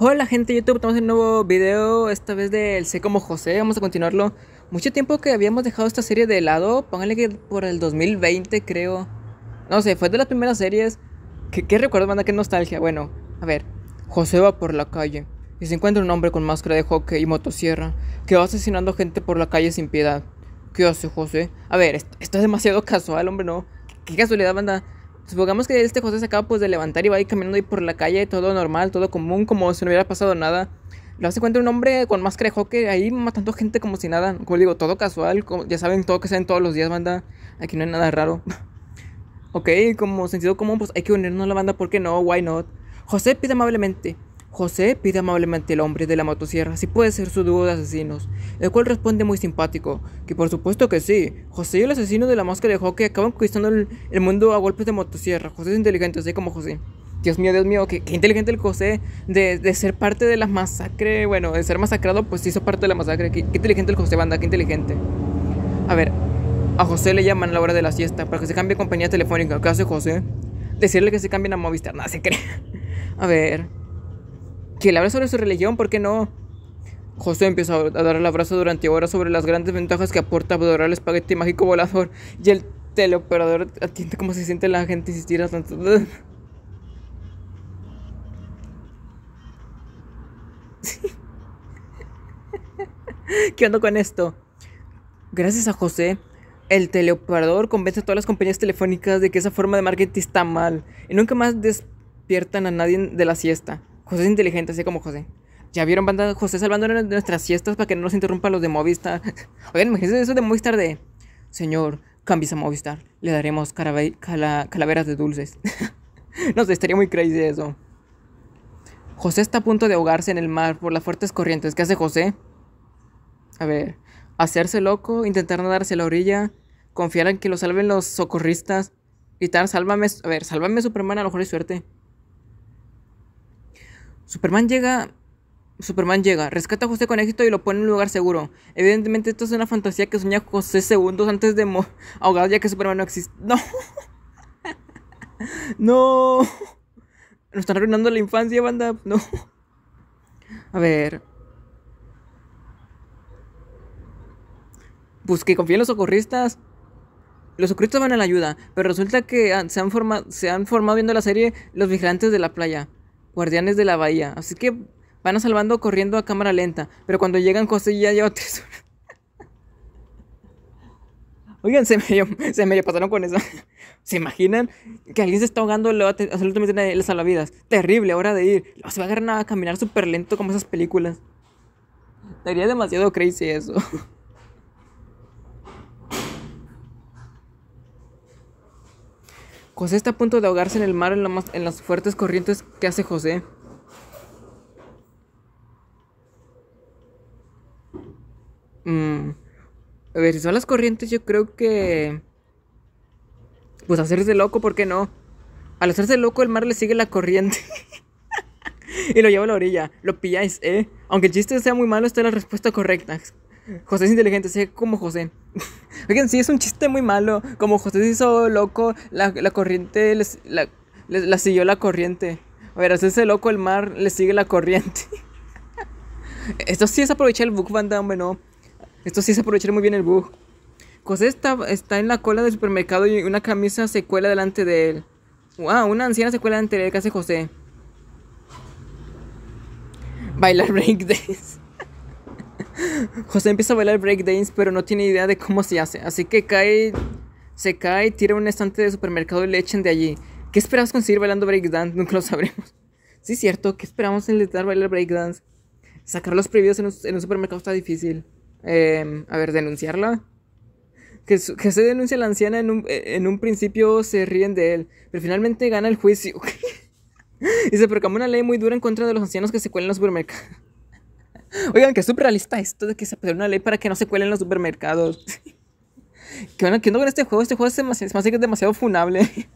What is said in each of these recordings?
Hola gente de YouTube, estamos en un nuevo video, esta vez del Sé como José, vamos a continuarlo. Mucho tiempo que habíamos dejado esta serie de lado, pónganle que por el 2020 creo. No sé, fue de las primeras series. ¿Qué, qué recuerdo, manda? ¿Qué nostalgia? Bueno, a ver. José va por la calle y se encuentra un hombre con máscara de hockey y motosierra que va asesinando gente por la calle sin piedad. ¿Qué hace José? A ver, esto, es demasiado casual, hombre, no. ¿Qué, casualidad, manda? Supongamos que este José se acaba pues de levantar y va a caminando ahí por la calle, todo normal, todo común, como si no hubiera pasado nada. Lo hace cuenta un hombre con máscara de hockey ahí matando gente como si nada. Como digo, todo casual, como, ya saben todo que saben todos los días, banda. Aquí no hay nada raro. ok, como sentido común, pues hay que unirnos a la banda, ¿por qué no? Why not? José pide amablemente, José pide amablemente al hombre de la motosierra si puede ser su dúo de asesinos, el cual responde muy simpático, que por supuesto que sí. José y el asesino de la máscara de hockey acaban conquistando el, mundo a golpes de motosierra. José es inteligente, así como José. Dios mío, Dios mío, qué, inteligente el José de, ser parte de la masacre, bueno, de ser masacrado, pues hizo parte de la masacre. Qué, inteligente el José Banda, qué inteligente. A ver, a José le llaman a la hora de la siesta para que se cambie compañía telefónica. ¿Qué hace José? Decirle que se cambie a Movistar, nada se cree. A ver que le habla sobre su religión, ¿por qué no? José empieza a dar el abrazo durante horas sobre las grandes ventajas que aporta adorar el espagueti mágico volador y el teleoperador atiende cómo se siente la gente si tiras tanto. ¿Qué onda con esto? Gracias a José, el teleoperador convence a todas las compañías telefónicas de que esa forma de marketing está mal y nunca más despiertan a nadie de la siesta. José es inteligente, así como José. Ya vieron banda José de nuestras siestas para que no nos interrumpan los de Movistar. Oigan, imagínense eso de Movistar de... Señor, cambies a Movistar. Le daremos calaveras de dulces. no sé, estaría muy crazy eso. José está a punto de ahogarse en el mar por las fuertes corrientes. ¿Qué hace José? A ver, hacerse loco, intentar nadarse a la orilla, confiar en que lo salven los socorristas, y tal. sálvame, a ver, sálvame Superman, a lo mejor hay suerte. Superman llega. Superman llega, rescata a José con éxito y lo pone en un lugar seguro. Evidentemente, esto es una fantasía que sueña José segundos antes de ahogado ya que Superman no existe. ¡No! ¡No! Nos están arruinando la infancia, banda. No. A ver. Pues que confíen los socorristas. Los socorristas van a la ayuda, pero resulta que ah, se han, se han formado viendo la serie Los Vigilantes de la Playa guardianes de la bahía. Así que van salvando corriendo a cámara lenta. Pero cuando llegan José ya lleva tres Oigan, se me, se pasaron con eso. ¿Se imaginan que alguien se está ahogando? absolutamente nadie le salva Terrible, hora de ir. se va a agarrar a caminar súper lento como esas películas. Sería demasiado crazy eso. José está a punto de ahogarse en el mar en, las fuertes corrientes que hace José. Mm. A ver, si son las corrientes, yo creo que. Pues hacerse loco, ¿por qué no? Al hacerse loco, el mar le sigue la corriente. y lo lleva a la orilla. Lo pilláis, ¿eh? Aunque el chiste sea muy malo, esta es la respuesta correcta. José es inteligente, sé como José. Oigan, sí, es un chiste muy malo. Como José se hizo loco, la, corriente la, siguió la corriente. A ver, ese loco el mar le sigue la corriente. Esto sí es aprovechar el bug, banda, hombre, no. Esto sí es aprovechar muy bien el bug. José está, está en la cola del supermercado y una camisa se cuela delante de él. ¡Wow! Una anciana se cuela delante de él, ¿qué hace José? Bailar breakdance. José empieza a bailar breakdance, pero no tiene idea de cómo se hace, así que cae, se cae, tira un estante de supermercado y le echen de allí. ¿Qué esperamos conseguir bailando breakdance? Nunca lo sabremos. Sí, cierto, ¿qué esperamos en intentar bailar breakdance? Sacar los prohibidos en un, supermercado está difícil. Em, a ver, denunciarla. Que, se denuncia a la anciana en un, en un, principio se ríen de él, pero finalmente gana el juicio. y se proclama una ley muy dura en contra de los ancianos que se cuelan en los supermercados. Oigan, que es realista esto de que se pide una ley para que no se cuelen los supermercados. ¿Qué onda, ¿Qué onda con este juego? Este juego es demasiado, demasiado funable.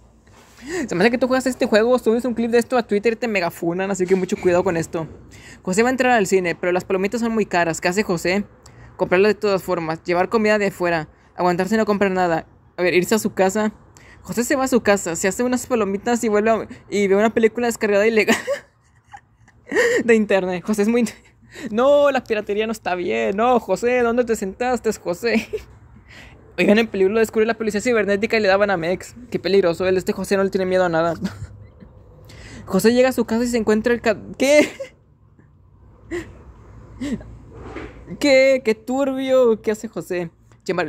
Se me hace que tú juegas este juego, subes un clip de esto a Twitter y te megafunan, así que mucho cuidado con esto. José va a entrar al cine, pero las palomitas son muy caras. ¿Qué hace José? Comprarlas de todas formas, llevar comida de fuera, aguantarse y no comprar nada. A ver, irse a su casa. José se va a su casa, se hace unas palomitas y vuelve y ve una película descargada ilegal de internet. José es muy No, la piratería no está bien. No, José, ¿dónde te sentaste, José? Oigan, en peligro lo descubrió la policía cibernética y le daban a Mex. Qué peligroso, él, este José no le tiene miedo a nada. José llega a su casa y se encuentra el... ¿Qué? ¿Qué? ¿Qué turbio? ¿Qué hace José?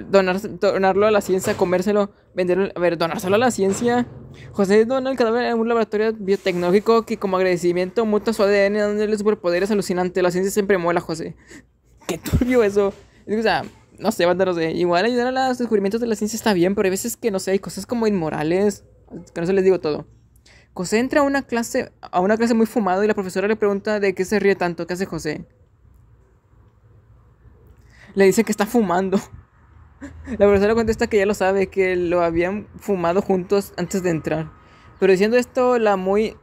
donarlo a la ciencia, comérselo vender, a ver, donárselo a la ciencia. José dona el cadáver en un laboratorio biotecnológico que como agradecimiento muta su ADN dándole superpoderes alucinantes. La ciencia siempre muela, José. Qué turbio eso. O sea, no sé, van de... Igual ayudar a los descubrimientos de la ciencia está bien, pero hay veces que, no sé, hay cosas como inmorales. que no eso les digo todo. José entra a una clase, a una clase muy fumado y la profesora le pregunta de qué se ríe tanto, qué hace José. Le dice que está fumando. La profesora contesta que ya lo sabe, que lo habían fumado juntos antes de entrar. Pero diciendo esto, la muy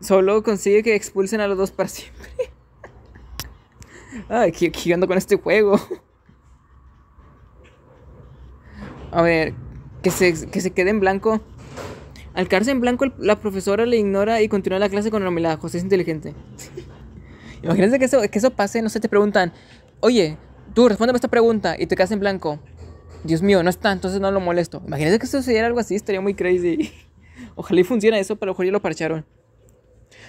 solo consigue que expulsen a los dos para siempre. Ay, ¿qué, ¿qué con este juego? A ver, que se, que se quede en blanco. Al quedarse en blanco, la profesora le ignora y continúa la clase con normalidad. José es inteligente. Imagínense que eso, que eso pase, no sé, te preguntan, oye, tú respóndeme esta pregunta y te quedas en blanco. Dios mío, no está, entonces no lo molesto. Imagínate que sucediera algo así, estaría muy crazy. Ojalá y funcione eso, pero mejor ya lo parcharon.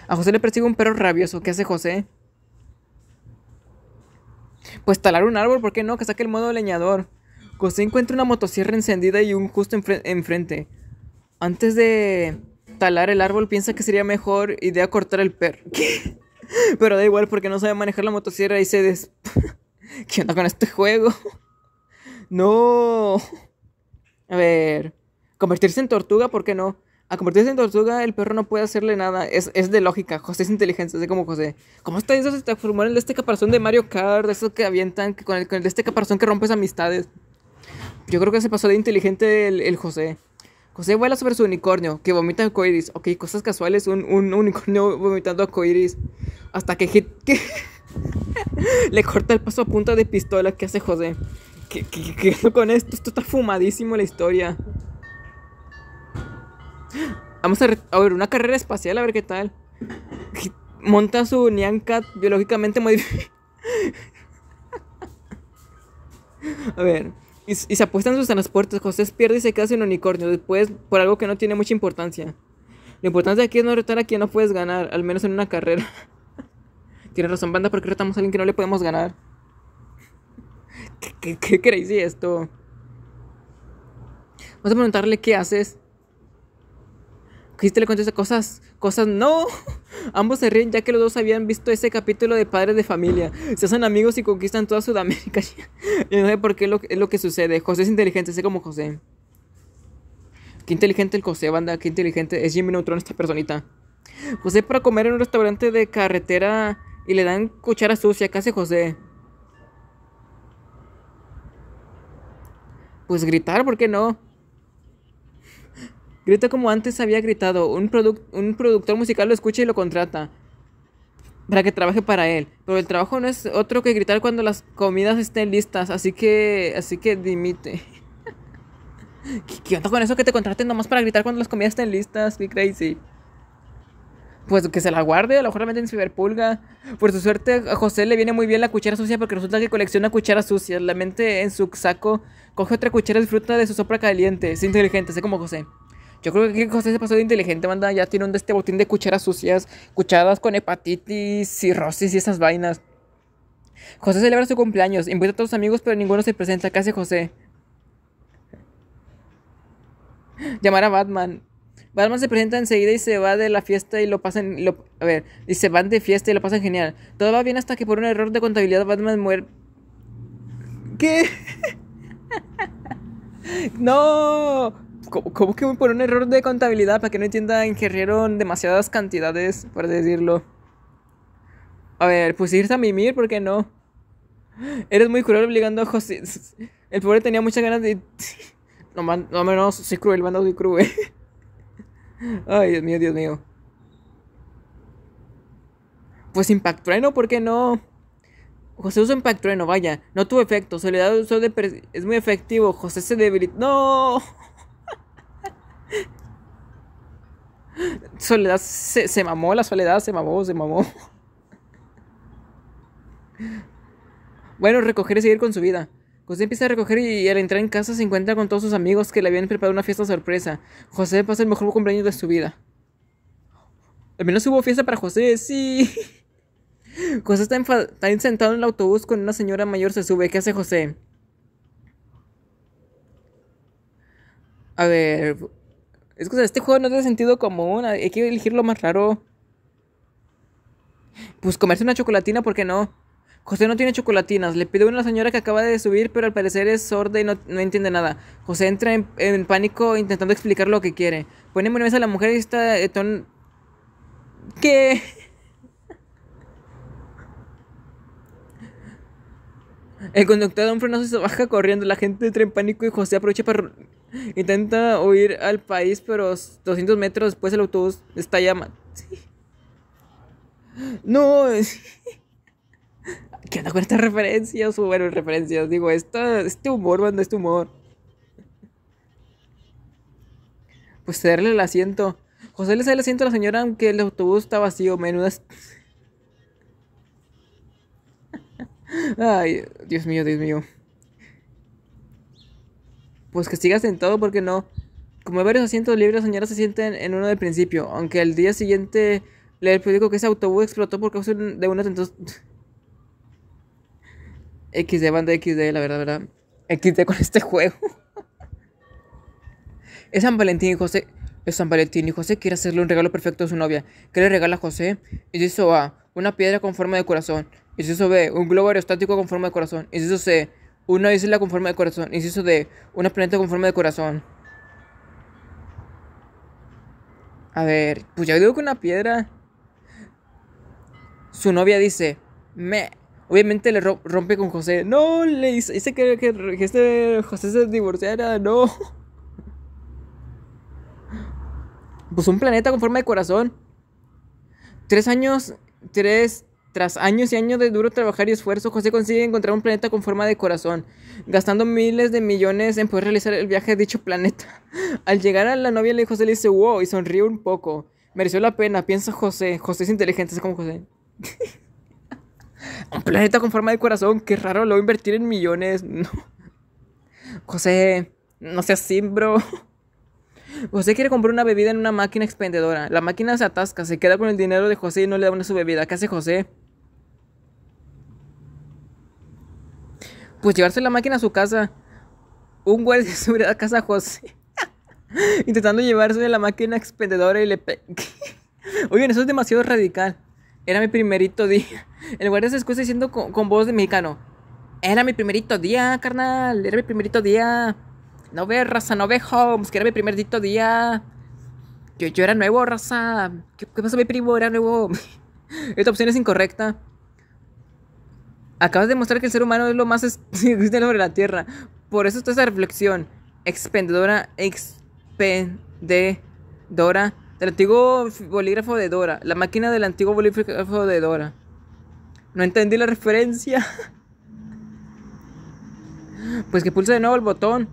A José le persigue un perro rabioso. ¿Qué hace José? Pues talar un árbol, ¿por qué no? Que saque el modo leñador. José encuentra una motosierra encendida y un justo enfrente. Antes de talar el árbol, piensa que sería mejor idea cortar el perro. Pero da igual porque no sabe manejar la motosierra y se des... ¿Qué onda con este juego? No. A ver. Convertirse en tortuga, ¿por qué no? A convertirse en tortuga, el perro no puede hacerle nada. Es, de lógica. José es inteligente, así como José. ¿Cómo está eso? Se transformó este en el de este caparazón de Mario Kart, de esos que avientan, con, el, con el de este caparazón que rompes amistades. Yo creo que se pasó de inteligente el, el José. José vuela sobre su unicornio, que vomita coiris Ok, cosas casuales, un, un unicornio vomitando coiris Hasta que, hit, que... le corta el paso a punta de pistola que hace José. ¿Qué, es lo con esto? Esto está fumadísimo la historia. Vamos a, a, ver una carrera espacial, a ver qué tal. Monta su Cat biológicamente modificado. a ver. Y, y, se apuestan sus transportes. José pierde y se queda sin unicornio. Después, por algo que no tiene mucha importancia. Lo importante aquí es no retar a quien no puedes ganar, al menos en una carrera. Tienes razón, banda, porque retamos a alguien que no le podemos ganar. ¿Qué, qué, y esto? Vamos a preguntarle qué haces. ¿Quisiste le contestar cosas, cosas no. Ambos se ríen ya que los dos habían visto ese capítulo de Padres de Familia. Se hacen amigos y conquistan toda Sudamérica. Yo no sé por qué es lo, que sucede. José es inteligente, sé como José. Qué inteligente el José, banda, qué inteligente. Es Jimmy Neutron esta personita. José para comer en un restaurante de carretera y le dan cuchara sucia, ¿Qué casi José. Pues gritar, ¿por qué no? Grita como antes había gritado. Un, un productor musical lo escucha y lo contrata para que trabaje para él. Pero el trabajo no es otro que gritar cuando las comidas estén listas. Así que, así que dimite. ¿Qué, onda con eso que te contraten nomás para gritar cuando las comidas estén listas? Qué crazy pues que se la guarde, a lo mejor la meten en ciberpulga. Por su suerte, a José le viene muy bien la cuchara sucia porque resulta que colecciona cucharas sucias. La mente en su saco coge otra cuchara y disfruta de su sopra caliente. Es inteligente, sé como José. Yo creo que José se pasó de inteligente, manda, Ya tiene un de este botín de cucharas sucias, Cuchadas con hepatitis, cirrosis y esas vainas. José celebra su cumpleaños, invita a todos sus amigos, pero ninguno se presenta. ¿Qué hace José? Llamar a Batman. Batman se presenta enseguida y se va de la fiesta y lo pasan. a ver, y se van de fiesta y lo pasan genial. Todo va bien hasta que por un error de contabilidad Batman muere. ¿Qué? ¡No! ¿Cómo, que por un error de contabilidad? Para que no entienda, rieron demasiadas cantidades, por decirlo. A ver, pues irse a mimir, ¿por qué no? Eres muy cruel obligando a José. El pobre tenía muchas ganas de. No, no, no menos, soy cruel, manda muy cruel. Ay, Dios mío, Dios mío. Pues impactueno, ¿por qué no? José usa Impact vaya. No tuvo efecto. Soledad usó de es muy efectivo. José se debilitó. ¡No! Soledad se, se mamó, la soledad se mamó, se mamó. Bueno, recoger y seguir con su vida. José pues empieza a recoger y al entrar en casa se encuentra con todos sus amigos que le habían preparado una fiesta sorpresa. José pasa el mejor cumpleaños de su vida. Al menos hubo fiesta para José, sí. José está, sentado en el autobús con una señora mayor, se sube. ¿Qué hace José? A ver. Es que este juego no tiene sentido común. Hay que elegir lo más raro. Pues comerse una chocolatina, ¿por qué no? José no tiene chocolatinas. Le pide a una señora que acaba de subir, pero al parecer es sorda y no, entiende nada. José entra en, pánico intentando explicar lo que quiere. Pone en mesa a la mujer y está eh, ¿Qué? El conductor de un frenazo se baja corriendo. La gente entra en pánico y José aprovecha para. Intenta huir al país, pero 200 metros después el autobús está llama. No. es ¿qué onda con estas referencias? bueno, referencias, digo, esto, este humor, banda, este humor. Pues cederle el asiento. José le cede el asiento a la señora aunque el autobús está vacío, menudas. Ay, Dios mío, Dios mío. Pues que siga sentado porque no. Como hay varios asientos libres, la señora se sienta en, uno del principio, aunque al día siguiente le periódico que ese autobús explotó por causa de un atentado. XD, banda XD, la verdad, verdad. XD con este juego. es San Valentín y José. Es San Valentín y José quiere hacerle un regalo perfecto a su novia. ¿Qué le regala a José? Inciso A. Una piedra con forma de corazón. Inciso B. Un globo aerostático con forma de corazón. Inciso C. Una isla con forma de corazón. Inciso D. Una planeta con forma de corazón. A ver, pues ya digo que una piedra. Su novia dice, me Obviamente le rompe con José. No, le dice que, que, este José se divorciara, no. Pues un planeta con forma de corazón. Tres años, tres, tras años y años de duro trabajar y esfuerzo, José consigue encontrar un planeta con forma de corazón, gastando miles de millones en poder realizar el viaje a dicho planeta. Al llegar a la novia, le José le dice wow y sonríe un poco. Mereció la pena, piensa José. José es inteligente, es como José. Un planeta con forma de corazón, qué raro, lo voy a invertir en millones. No. José, no seas así, bro. José quiere comprar una bebida en una máquina expendedora. La máquina se atasca, se queda con el dinero de José y no le da una su bebida. ¿Qué hace José? Pues llevarse la máquina a su casa. Un guardia sube a casa a José. Intentando llevarse la máquina expendedora y le... Oigan, eso es demasiado radical. Era mi primerito día. El guardia se escucha diciendo con, voz de mexicano. Era mi primerito día, carnal. Era mi primerito día. No ve, raza, no ve, homes que era mi primerito día. Yo, yo era nuevo, raza. ¿Qué, pasó, mi primo? Era nuevo. Esta opción es incorrecta. Acabas de mostrar que el ser humano es lo más existe sobre la Tierra. Por eso está esa reflexión. Expendedora, dora el antiguo bolígrafo de Dora. La máquina del antiguo bolígrafo de Dora. No entendí la referencia. Pues que pulsa de nuevo el botón.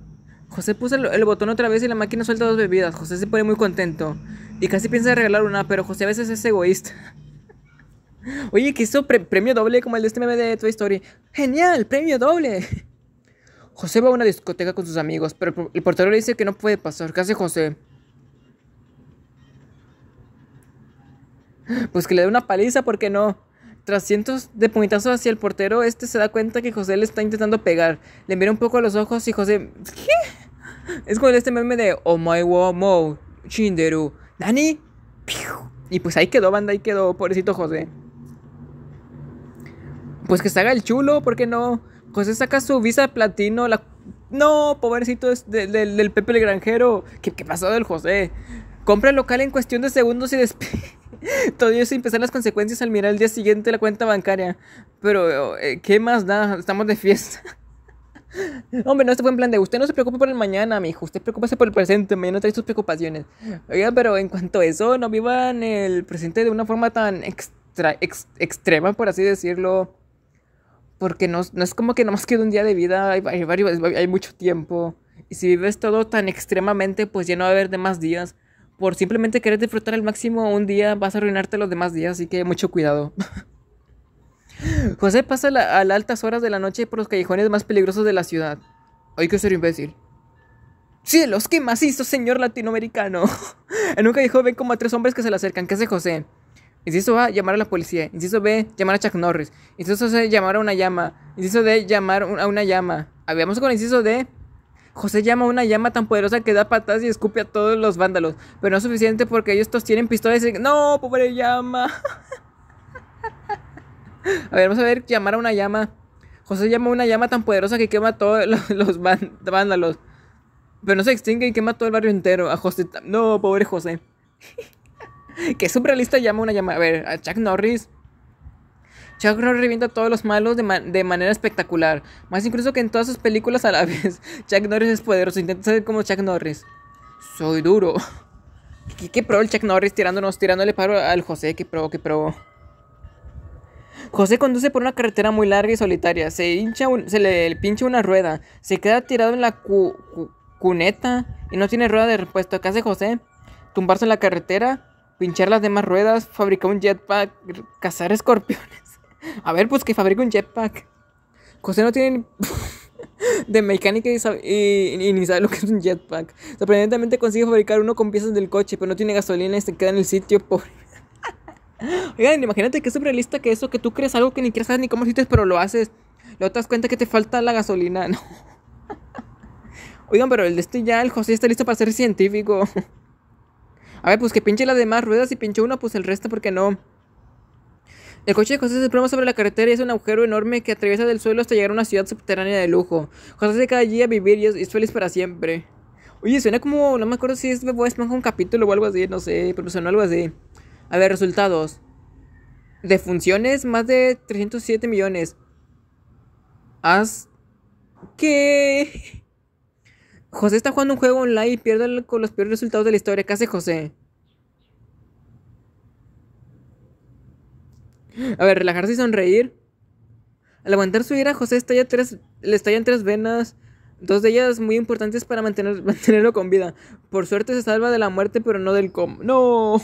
José puso el, botón otra vez y la máquina suelta dos bebidas. José se pone muy contento. Y casi piensa regalar una, pero José a veces es egoísta. Oye, quiso hizo premio doble como el de este meme de Toy Story. ¡Genial! ¡Premio doble! José va a una discoteca con sus amigos, pero el portero le dice que no puede pasar. ¿Qué hace José? Pues que le dé una paliza, ¿por qué no? Tras cientos de puñetazos hacia el portero, este se da cuenta que José le está intentando pegar. Le mira un poco a los ojos y José. ¿Qué? Es como este meme de Oh my womo. mo, Dani. Y pues ahí quedó, banda, ahí quedó, pobrecito José. Pues que se haga el chulo, ¿por qué no? José saca su visa platino, la no, pobrecito es del Pepe el Granjero. ¿Qué, pasó del José? Compra el local en cuestión de segundos y despide. Todo eso sin pensar las consecuencias al mirar el día siguiente la cuenta bancaria. Pero, eh, ¿qué más da? Estamos de fiesta. Hombre, no, este fue en plan de usted no se preocupe por el mañana, mijo. Usted preocúpese por el presente, mañana trae sus preocupaciones. Oiga, pero en cuanto a eso, no vivan el presente de una forma tan extra, extrema, por así decirlo. Porque no, es como que no nomás quede un día de vida, hay, mucho tiempo. Y si vives todo tan extremamente, pues ya no va a haber demás días por simplemente querer disfrutar al máximo un día vas a arruinarte los demás días, así que mucho cuidado. José pasa a las altas horas de la noche por los callejones más peligrosos de la ciudad. hoy que ser imbécil. ¡Cielos, qué macizo, señor latinoamericano! en un callejón ven como a tres hombres que se le acercan. ¿Qué hace José? Inciso A, llamar a la policía. Inciso B, llamar a Chuck Norris. Inciso C, llamar a una llama. Inciso D, llamar a una llama. Habíamos con el inciso D, José llama una llama tan poderosa que da patas y escupe a todos los vándalos, pero no es suficiente porque ellos todos tienen pistolas y ¡No, pobre llama! a ver, vamos a ver llamar a una llama. José llama una llama tan poderosa que quema a todos los, vándalos, pero no se extingue y quema todo el barrio entero. A José, ¡No, pobre José! que es un realista llama una llama. A ver, a Chuck Norris Chuck Norris revienta a todos los malos de, manera espectacular, más incluso que en todas sus películas a la vez. Chuck Norris es poderoso, intenta ser como Chuck Norris. Soy duro. ¿Qué, probó el Chuck Norris tirándonos, tirándole paro al José? ¿Qué probó, qué probó? José conduce por una carretera muy larga y solitaria. Se, hincha se le pincha una rueda. Se queda tirado en la cuneta y no tiene rueda de repuesto. ¿Qué hace José? Tumbarse en la carretera, pinchar las demás ruedas, fabricar un jetpack, cazar escorpiones. A ver, pues que fabrique un jetpack. José no tiene ni... de mecánica y, ni sabe lo que es un jetpack. Sorprendentemente consigue fabricar uno con piezas del coche, pero no tiene gasolina y se queda en el sitio pobre. Oigan, imagínate que es surrealista que eso, que tú crees algo que ni quieres saber ni cómo hiciste, pero lo haces. Luego te das cuenta que te falta la gasolina, no. Oigan, pero el de este ya, el José está listo para ser científico. A ver, pues que pinche las demás ruedas y pinche una, pues el resto, porque no. El coche de José se ploma sobre la carretera y es un agujero enorme que atraviesa del suelo hasta llegar a una ciudad subterránea de lujo. José se queda allí a vivir y es, feliz para siempre. Oye, suena como, no me acuerdo si es Bebo Esponja un capítulo o algo así, no sé, pero suena algo así. A ver, resultados. De funciones, más de 307 millones. Haz... ¿Qué? José está jugando un juego online y pierde con los peores resultados de la historia. ¿Qué hace José? A ver, relajarse y sonreír. Al aguantar su ira, José estalla tres, le estallan tres venas, dos de ellas muy importantes para mantenerlo con vida. Por suerte se salva de la muerte, pero no del com. ¡No!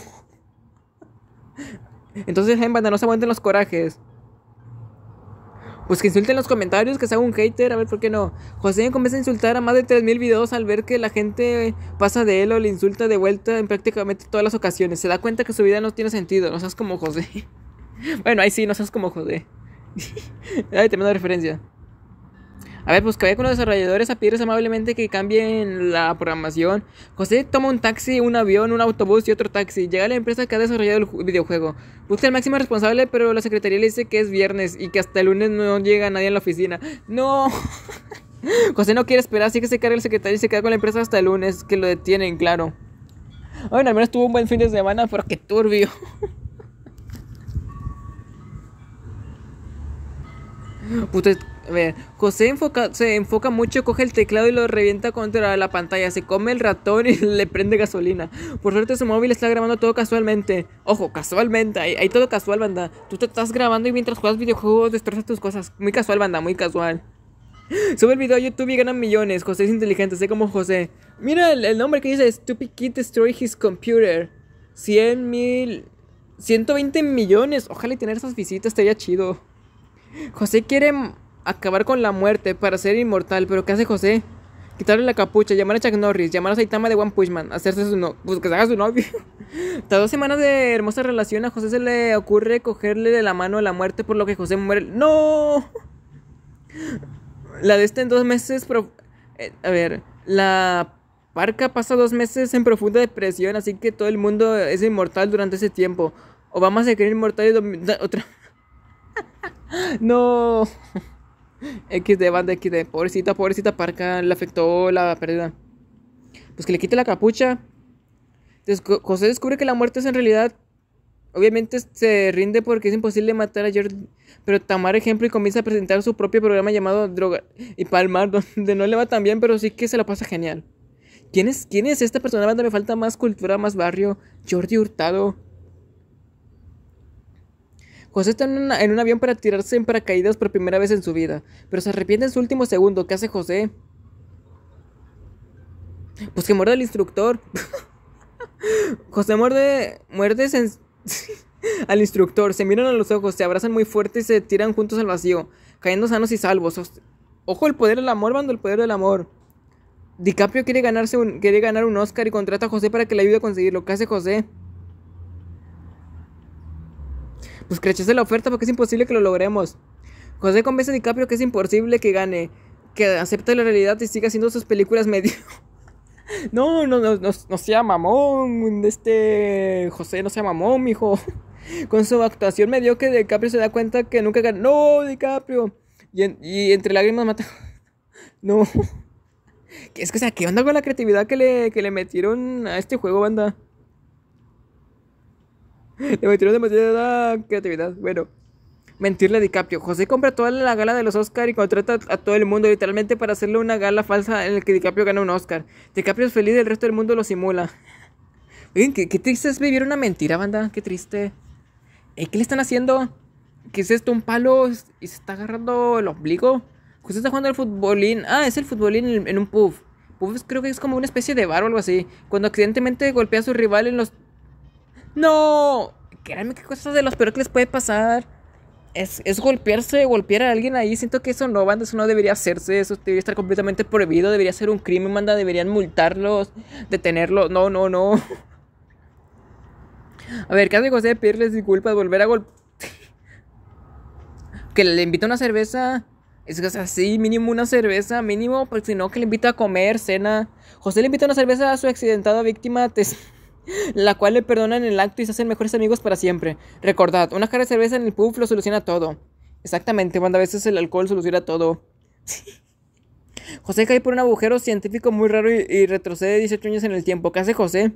Entonces, banda, no se aguanten los corajes. Pues que insulten los comentarios, que se haga un hater, a ver por qué no. José comienza a insultar a más de 3.000 videos al ver que la gente pasa de él o le insulta de vuelta en prácticamente todas las ocasiones. Se da cuenta que su vida no tiene sentido, no seas como José. bueno, ahí sí, no seas como José. ahí te mando referencia. A ver, pues vaya con los desarrolladores a pedirles amablemente que cambien la programación. José toma un taxi, un avión, un autobús y otro taxi. Llega a la empresa que ha desarrollado el videojuego. Busca el máximo responsable, pero la secretaría le dice que es viernes y que hasta el lunes no llega nadie a la oficina. ¡No! José no quiere esperar, así que se carga el secretario y se queda con la empresa hasta el lunes, que lo detienen, claro. Bueno, al menos tuvo un buen fin de semana, pero qué turbio. Puta, a ver, José enfoca, se enfoca mucho, coge el teclado y lo revienta contra la pantalla. Se come el ratón y le prende gasolina. Por suerte su móvil está grabando todo casualmente. Ojo, casualmente. Hay, todo casual, banda. Tú te estás grabando y mientras juegas videojuegos destrozas tus cosas. Muy casual, banda, muy casual. Sube el video a YouTube y ganan millones. José es inteligente, sé como José. Mira el, nombre que dice Stupid Kid Destroy His Computer. 100 mil... 120 millones. Ojalá y tener esas visitas, estaría chido. José quiere acabar con la muerte para ser inmortal, pero ¿qué hace José? Quitarle la capucha, llamar a Chuck Norris, llamar a Saitama de One Pushman, hacerse su novio... pues que se haga su novio. Tras dos semanas de hermosa relación, a José se le ocurre cogerle de la mano a la muerte, por lo que José muere. ¡No! La de este en dos meses. Eh, a ver, la Parca pasa dos meses en profunda depresión, así que todo el mundo es inmortal durante ese tiempo. Obama se a inmortal y otra. No. de banda de Pobrecita, pobrecita Parca. Le afectó la pérdida. Pues que le quite la capucha. José descubre que la muerte es en realidad. Obviamente se rinde porque es imposible matar a Jordi Pero tomar ejemplo y comienza a presentar su propio programa llamado Droga y Palmar, donde no le va tan bien, pero sí que se la pasa genial. ¿Quién es, quién es esta persona? Banda, me falta más cultura, más barrio. Jordi Hurtado. José está en, un avión para tirarse en paracaídas por primera vez en su vida, pero se arrepiente en su último segundo. ¿Qué hace José? Pues que muerde al instructor. José muerde. Muerde al instructor. Se miran a los ojos, se abrazan muy fuerte y se tiran juntos al vacío, cayendo sanos y salvos. Ojo, el poder del amor, bando, el poder del amor. DiCaprio quiere, ganarse quiere ganar un Oscar y contrata a José para que le ayude a conseguirlo. ¿Qué hace José? pues que rechace la oferta porque es imposible que lo logremos. José convence a DiCaprio que es imposible que gane, que acepte la realidad y siga haciendo sus películas medio. No, no, no, no, no sea mamón, este José no sea mamón, mijo. Con su actuación medio que DiCaprio se da cuenta que nunca gana. ¡No, DiCaprio! Y, entre lágrimas mata. No. Es que, o sea, ¿qué onda con la creatividad que le, que le metieron a este juego, banda? Le metieron demasiada creatividad. Bueno, mentirle a DiCaprio. José compra toda la gala de los Oscar y contrata a todo el mundo literalmente para hacerle una gala falsa en la que DiCaprio gana un Oscar. DiCaprio es feliz, Y el resto del mundo lo simula. Oigan, qué, triste es vivir una mentira, banda. Qué triste. Eh, ¿Qué le están haciendo? ¿Qué es esto? ¿Un palo? ¿Y se está agarrando el ombligo? José está jugando al futbolín. Ah, es el futbolín en, un puff puff creo que es como una especie de bar o algo así. Cuando accidentalmente golpea a su rival en los no, créanme qué cosas de los pero que les puede pasar. Es, golpearse, golpear a alguien ahí. Siento que eso no, banda, eso no debería hacerse. Eso debería estar completamente prohibido. Debería ser un crimen, banda. Deberían multarlos, detenerlos. No, no, no. A ver, ¿qué hace José de pedirles disculpas, volver a golpear? que le invita una cerveza. Es así, mínimo una cerveza, mínimo, pues si no, que le invita a comer, cena. José le invita una cerveza a su accidentada víctima. Te... la cual le perdonan el acto y se hacen mejores amigos para siempre. Recordad, una cara de cerveza en el pub lo soluciona todo. Exactamente, cuando a veces el alcohol soluciona todo. José cae por un agujero científico muy raro y, retrocede 18 años en el tiempo. ¿Qué hace José?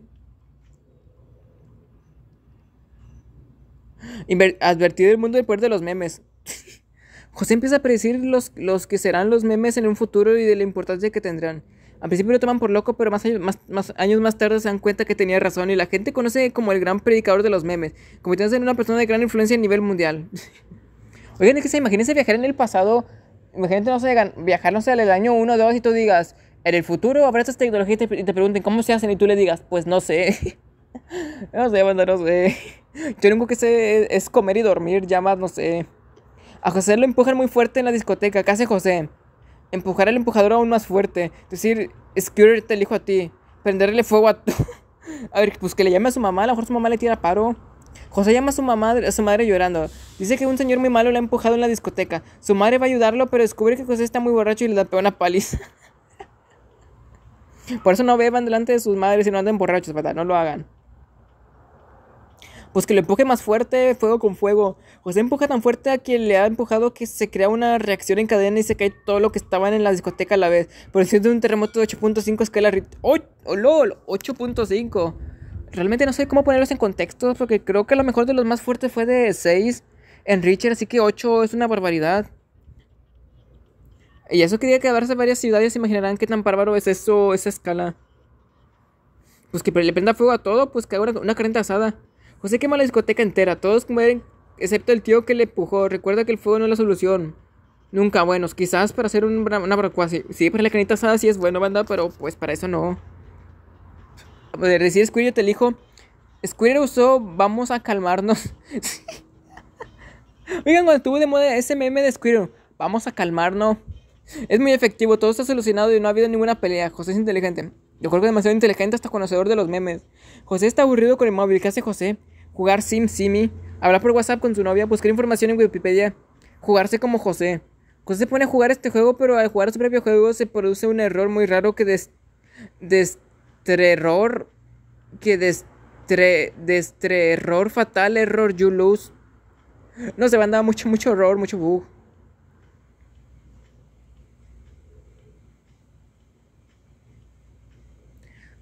advertido el mundo del poder de los memes. José empieza a predecir los, los que serán los memes en un futuro y de la importancia que tendrán. Al principio lo toman por loco, pero más años más, años más, tarde se dan cuenta que tenía razón y la gente conoce como el gran predicador de los memes, convirtiéndose en una persona de gran influencia a nivel mundial. Oigan, es que se imagínense viajar en el pasado, imagínate, no sé, viajar, no sé, al año uno o 2 y tú digas, en el futuro habrá estas tecnologías y te, pregunten cómo se hacen y tú le digas, pues no sé. no sé, no sé. Yo lo único que sé es, comer y dormir, ya más, no sé. A José lo empujan muy fuerte en la discoteca, casi José empujar al empujador aún más fuerte, decir, Scooter, el hijo a ti, prenderle fuego a... a ver, pues que le llame a su mamá, a lo mejor su mamá le tira paro. José llama a su, mamá, a su madre llorando. Dice que un señor muy malo le ha empujado en la discoteca. Su madre va a ayudarlo, pero descubre que José está muy borracho y le da peor una paliza. Por eso no beban delante de sus madres y no anden borrachos, ¿verdad? No lo hagan pues que lo empuje más fuerte, fuego con fuego. sea, empuja tan fuerte a quien le ha empujado que se crea una reacción en cadena y se cae todo lo que estaba en la discoteca a la vez. Por es de un terremoto de 8.5 escala ¡Oh, lol! 8.5. Realmente no sé cómo ponerlos en contexto porque creo que lo mejor de los más fuertes fue de 6 en Richard así que 8 es una barbaridad. Y eso quería quedarse varias ciudades, imaginarán qué tan bárbaro es eso, esa escala. Pues que le prenda fuego a todo, pues que ahora una, una asada. José quema la discoteca entera, todos mueren, excepto el tío que le empujó. Recuerda que el fuego no es la solución. Nunca buenos, quizás para hacer una, una Sí, para la canita asada sí es bueno, banda, pero pues para eso no. De decir Squirrel te elijo. Squirrel usó, vamos a calmarnos. Oigan, cuando estuvo de moda ese meme de Squirrel, vamos a calmarnos. Es muy efectivo, todo está solucionado y no ha habido ninguna pelea. José es inteligente. Yo creo que es demasiado inteligente hasta conocedor de los memes. José está aburrido con el móvil. ¿Qué hace José? Jugar Sim Hablar por WhatsApp con su novia. Buscar información en Wikipedia. Jugarse como José. José se pone a jugar este juego, pero al jugar su propio juego se produce un error muy raro que des... Destrerror... Que destre... Error fatal, error you lose. No se van a dar mucho, mucho error, mucho bug.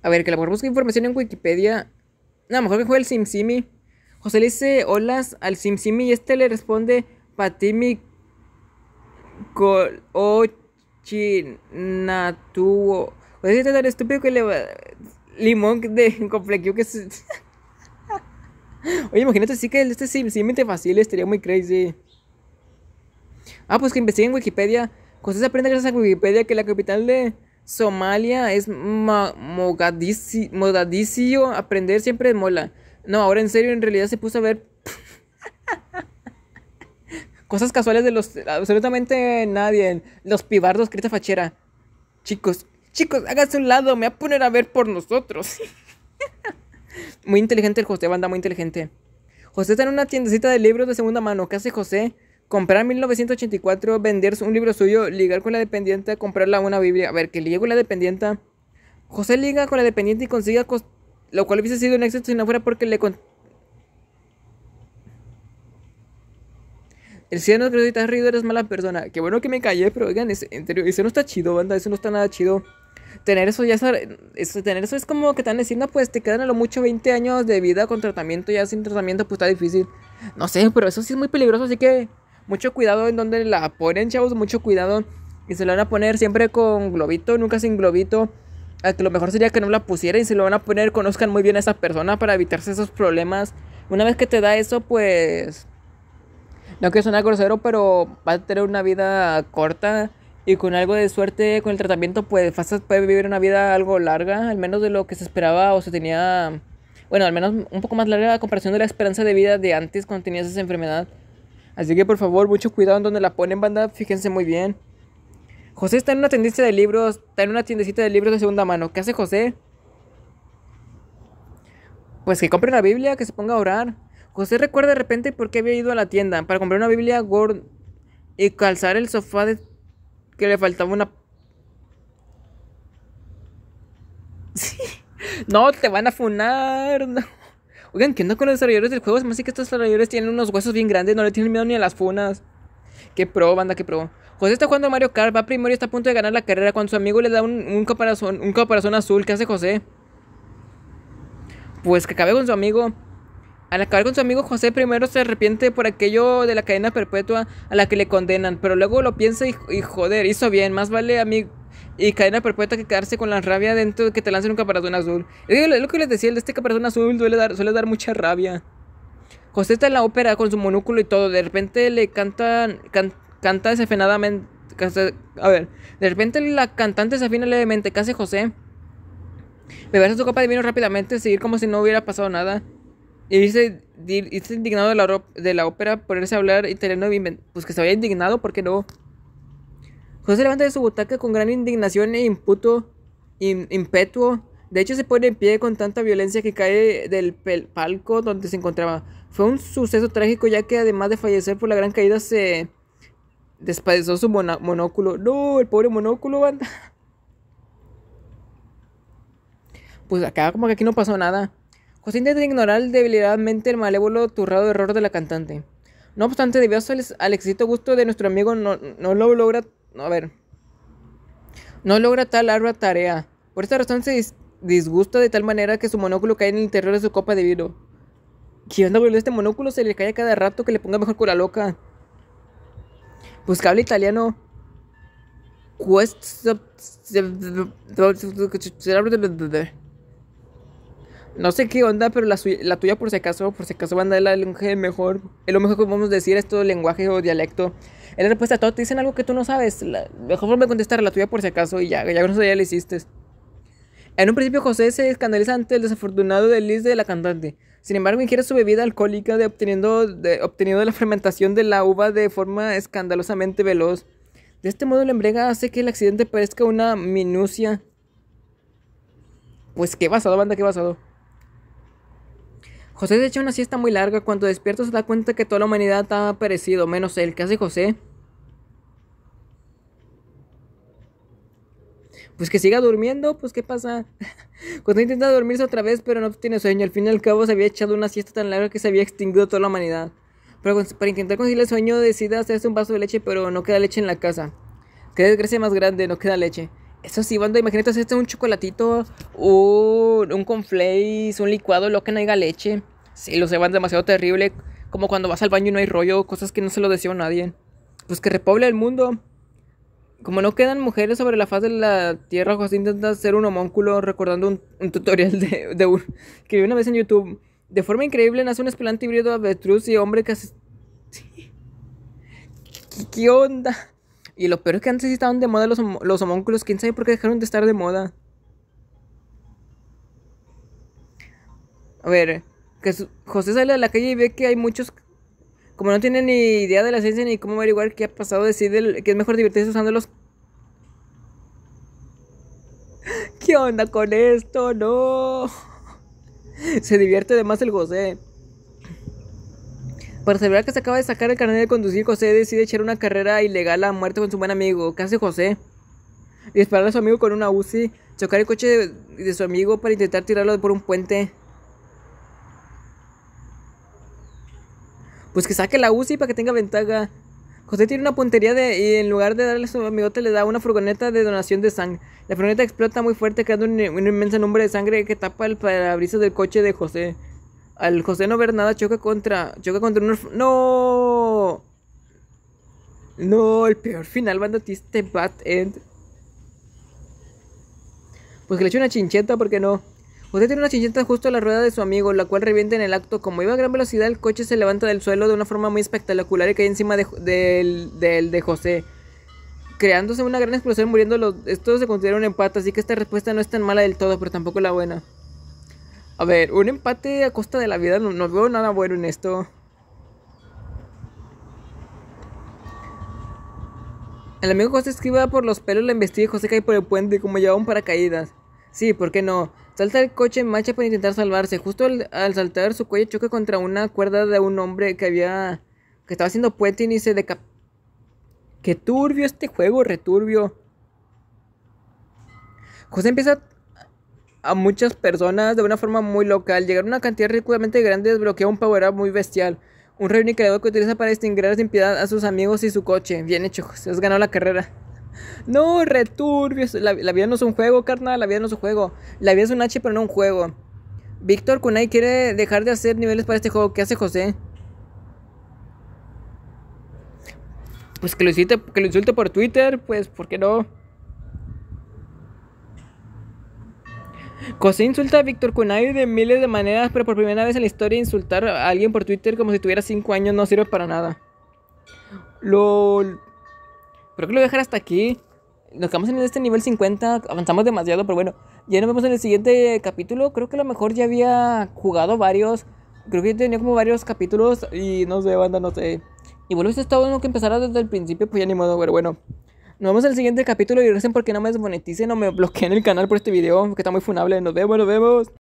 A ver, que la busque información en Wikipedia. No, mejor que juegue el SimSimi. José le dice olas al Simsimi y este le responde Patimi José dice tan estúpido que le va... Limón de complejo que se... Oye, imagínate, si que este Simsimi te fácil, estaría muy crazy. Ah, pues que investiguen Wikipedia. José se aprende gracias a Wikipedia que la capital de Somalia es Mogadiscio. Aprender siempre mola. No, ahora en serio, en realidad se puso a ver cosas casuales de los absolutamente nadie. Los pibardos, Crita fachera. Chicos, chicos, háganse un lado, me voy a poner a ver por nosotros. muy inteligente el José, banda, muy inteligente. José está en una tiendecita de libros de segunda mano. ¿Qué hace José? Comprar 1984, vender un libro suyo, ligar con la dependiente, comprarla una Biblia. A ver, que ligue con la dependiente? José liga con la dependiente y consigue lo cual hubiese sido un éxito si no fuera porque le con... El cielo creo que eres mala persona. Qué bueno que me callé, pero oigan, eso no está chido, banda, eso no está nada chido. Tener eso ya es, tener eso es como que están diciendo, pues te quedan a lo mucho 20 años de vida con tratamiento, ya sin tratamiento pues está difícil. No sé, pero eso sí es muy peligroso, así que mucho cuidado en donde la ponen, chavos, mucho cuidado. Y se la van a poner siempre con globito, nunca sin globito a lo mejor sería que no la pusieran y si lo van a poner conozcan muy bien a esa persona para evitarse esos problemas. Una vez que te da eso, pues no que suena grosero, pero va a tener una vida corta y con algo de suerte con el tratamiento pues puede vivir una vida algo larga, al menos de lo que se esperaba o se tenía, bueno, al menos un poco más larga a comparación de la esperanza de vida de antes cuando tenías esa enfermedad. Así que por favor, mucho cuidado en donde la ponen, banda, fíjense muy bien. José está en una de libros, está en una tiendecita de libros de segunda mano. ¿Qué hace José? Pues que compre una Biblia, que se ponga a orar. José recuerda de repente por qué había ido a la tienda para comprar una Biblia y calzar el sofá de que le faltaba una. Sí. No, te van a funar. Oigan, ¿qué onda con los desarrolladores del juego? Es más que estos desarrolladores tienen unos huesos bien grandes, no le tienen miedo ni a las funas. Qué pro, banda, qué pro. José está jugando Mario Kart, va primero y está a punto de ganar la carrera cuando su amigo le da un, un caparazón, azul. ¿Qué hace José? Pues que acabe con su amigo. Al acabar con su amigo, José primero se arrepiente por aquello de la cadena perpetua a la que le condenan, pero luego lo piensa y, joder, hizo bien, más vale a mí y cadena perpetua que quedarse con la rabia dentro de que te lancen un caparazón azul. Es lo que les decía, el de este caparazón azul suele dar, suele dar mucha rabia. José está en la ópera con su monóculo y todo. De repente le cantan, canta desafinadamente. a ver, de repente la cantante desafina levemente. ¿Qué hace José? Beberse su copa de vino rápidamente, seguir como si no hubiera pasado nada. Y irse, indignado de la, de la ópera, ponerse a hablar italiano y pues que se había indignado, ¿por qué no? José levanta de su butaca con gran indignación e imputo, impetuo. De hecho, se pone en pie con tanta violencia que cae del palco donde se encontraba. Fue un suceso trágico ya que además de fallecer por la gran caída se despedazó su monóculo. No, el pobre monóculo, banda. Pues acá como que aquí no pasó nada. José intenta ignorar debilidadmente el malévolo turrado error de la cantante. No obstante, debido al, al gusto de nuestro amigo, no, lo logra... A ver. No logra tal larga tarea. Por esta razón se disgusta de tal manera que su monóculo cae en el interior de su copa de vino. ¿Qué onda, boludo? Este monóculo se le cae cada rato que le ponga mejor cura loca. Pues habla italiano. No sé qué onda, pero la, tuya por si acaso, por si acaso van a dar la lenguaje mejor. Es lo mejor que podemos decir, es todo lenguaje o dialecto. En la respuesta a todo, te dicen algo que tú no sabes. La mejor forma de contestar la tuya por si acaso y ya, ya con eso ya hiciste. En un principio José se escandaliza ante el desafortunado Liz de la cantante. Sin embargo, ingiere su bebida alcohólica de obteniendo, de, la fermentación de la uva de forma escandalosamente veloz. De este modo, la embrega hace que el accidente parezca una minucia. Pues qué basado, banda, qué basado. José se echa una siesta muy larga. Cuando despierto se da cuenta que toda la humanidad ha perecido, menos él. ¿Qué hace José? pues que siga durmiendo, pues qué pasa. Cuando intenta dormirse otra vez, pero no tiene sueño, al fin y al cabo se había echado una siesta tan larga que se había extinguido toda la humanidad. Pero para intentar conseguir el sueño, decide hacerse un vaso de leche, pero no queda leche en la casa. Qué desgracia más grande, no queda leche. Eso sí, banda, imagínate este un chocolatito, un, un un licuado, lo que no haya leche. Sí, lo sé, van demasiado terrible. Como cuando vas al baño y no hay rollo, cosas que no se lo deseo a nadie. Pues que repoble el mundo como no quedan mujeres sobre la faz de la tierra, José intenta ser un homónculo recordando un, tutorial de, de que vi una vez en YouTube. De forma increíble nace un espelante híbrido avestruz y hombre que hace... ¿Qué onda? Y lo peor es que antes estaban de moda los, homónculos. ¿Quién sabe por qué dejaron de estar de moda? A ver, José sale a la calle y ve que hay muchos como no tiene ni idea de la ciencia ni cómo averiguar qué ha pasado, decide que es mejor divertirse usando los... ¿Qué onda con esto? No. Se divierte más el José. Para celebrar que se acaba de sacar el carnet de conducir, José decide echar una carrera ilegal a muerte con su buen amigo, hace José. Disparar a su amigo con una UCI, chocar el coche de, de su amigo para intentar tirarlo por un puente. Pues que saque la UCI para que tenga ventaja. José tiene una puntería de, y en lugar de darle a su amigote le da una furgoneta de donación de sangre. La furgoneta explota muy fuerte creando un, un inmenso número de sangre que tapa el parabrisas del coche de José. Al José no ver nada choca contra choca contra un no no el peor final banda tiste bad end. Pues que le eche una chincheta ¿por porque no. José tiene una chincheta justo a la rueda de su amigo, la cual revienta en el acto. Como iba a gran velocidad, el coche se levanta del suelo de una forma muy espectacular y cae encima del de, José. Creándose una gran explosión muriendo los... Esto se considera un empate, así que esta respuesta no es tan mala del todo, pero tampoco la buena. A ver, un empate a costa de la vida, no, veo nada bueno en esto. El amigo José escriba por los pelos la investiga y José cae por el puente como lleva un paracaídas. Sí, ¿por qué no? Salta el coche en marcha para intentar salvarse. Justo al, saltar su cuello choca contra una cuerda de un hombre que había... que estaba haciendo puente y se decap... ¡Qué turbio este juego, returbio! José empieza a muchas personas de una forma muy local. Llegar a una cantidad ridículamente grande desbloquea un power-up muy bestial. Un reunificador que utiliza para extinguir sin piedad a sus amigos y su coche. Bien hecho, José. Has ganado la carrera. No, returbios. La, vida no es un juego, carnal. La vida no es un juego. La vida es un H, pero no un juego. Víctor Kunai quiere dejar de hacer niveles para este juego. ¿Qué hace José? Pues que lo, que lo insulte por Twitter, pues, ¿por qué no? José insulta a Víctor Kunai de miles de maneras, pero por primera vez en la historia insultar a alguien por Twitter como si tuviera 5 años no sirve para nada. Lo... Creo que lo voy a dejar hasta aquí. Nos quedamos en este nivel 50. Avanzamos demasiado, pero bueno. Ya nos vemos en el siguiente capítulo. Creo que a lo mejor ya había jugado varios. Creo que ya tenía como varios capítulos. Y no sé, banda, no sé. Y bueno, a estar uno que empezara desde el principio. Pues ya ni modo, pero bueno. Nos vemos en el siguiente capítulo y por porque no me desmoneticen o me bloqueen el canal por este video, que está muy funable. Nos vemos, nos vemos.